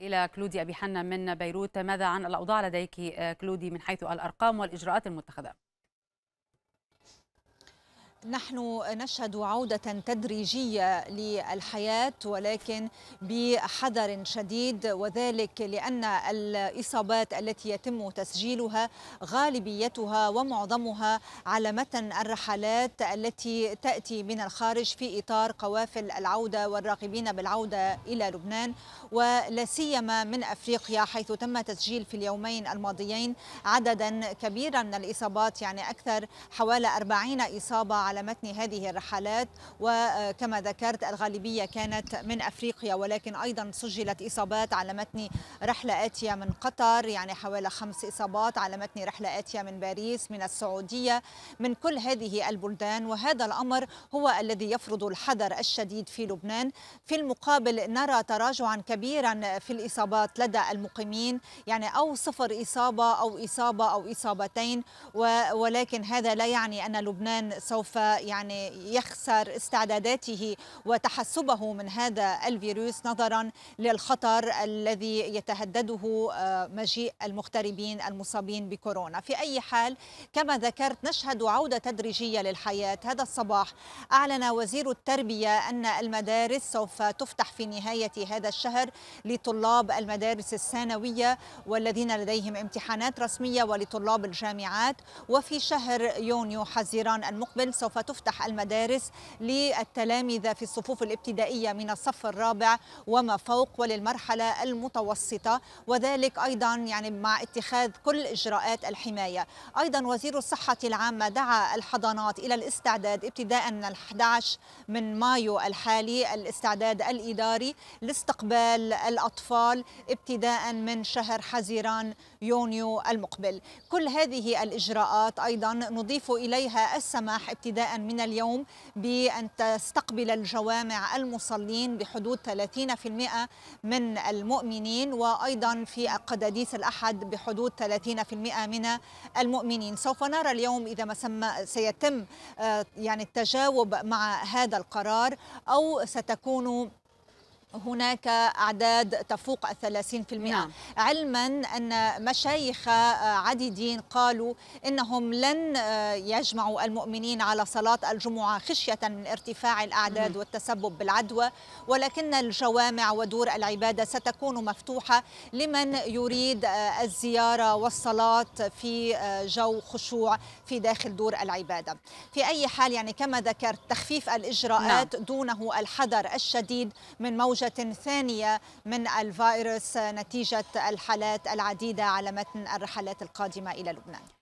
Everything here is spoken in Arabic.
إلى كلودي أبي حنا من بيروت ماذا عن الأوضاع لديك آه، كلودي من حيث الأرقام والإجراءات المتخذة؟ نحن نشهد عودة تدريجية للحياة ولكن بحذر شديد وذلك لأن الإصابات التي يتم تسجيلها غالبيتها ومعظمها على متن الرحلات التي تأتي من الخارج في إطار قوافل العودة والراغبين بالعودة إلى لبنان ولا سيما من أفريقيا حيث تم تسجيل في اليومين الماضيين عددا كبيرا من الإصابات يعني أكثر حوالي 40 إصابة على متن هذه الرحلات وكما ذكرت الغالبية كانت من أفريقيا ولكن أيضا سجلت إصابات على متن رحلة آتية من قطر يعني حوالي خمس إصابات على متن رحلة آتية من باريس من السعودية من كل هذه البلدان وهذا الأمر هو الذي يفرض الحذر الشديد في لبنان في المقابل نرى تراجعا كبيرا في الإصابات لدى المقيمين يعني أو صفر إصابة أو إصابة أو إصابتين ولكن هذا لا يعني أن لبنان سوف يعني يخسر استعداداته وتحسبه من هذا الفيروس نظرا للخطر الذي يتهدده آه، مجيء المغتربين المصابين بكورونا في أي حال كما ذكرت نشهد عودة تدريجية للحياة هذا الصباح أعلن وزير التربية أن المدارس سوف تفتح في نهاية هذا الشهر لطلاب المدارس الثانوية والذين لديهم امتحانات رسمية ولطلاب الجامعات وفي شهر يونيو حزيران المقبل سوف سوف تفتح المدارس للتلامذة في الصفوف الابتدائية من الصف الرابع وما فوق وللمرحلة المتوسطة وذلك أيضا يعني مع اتخاذ كل إجراءات الحماية أيضا وزير الصحة العامة دعا الحضانات إلى الاستعداد ابتداء من 11 من مايو الحالي الاستعداد الإداري لاستقبال الأطفال ابتداء من شهر حزيران يونيو المقبل كل هذه الإجراءات أيضا نضيف إليها السماح ابتداء ابتداء من اليوم بأن تستقبل الجوامع المصلين بحدود 30% من المؤمنين وأيضا في قداديس الأحد بحدود 30% من المؤمنين سوف نرى اليوم إذا ما سم سيتم آه، يعني التجاوب مع هذا القرار أو ستكون هناك أعداد تفوق الثلاثين في المئة نعم. علما أن مشايخ عديدين قالوا إنهم لن يجمعوا المؤمنين على صلاة الجمعة خشية من ارتفاع الأعداد والتسبب بالعدوى ولكن الجوامع ودور العبادة ستكون مفتوحة لمن يريد الزيارة والصلاة في جو خشوع في داخل دور العبادة في أي حال يعني كما ذكرت تخفيف الإجراءات نعم. دونه الحذر الشديد من موجة موجة ثانية من الفيروس نتيجة الحالات العديدة على متن الرحلات القادمة إلى لبنان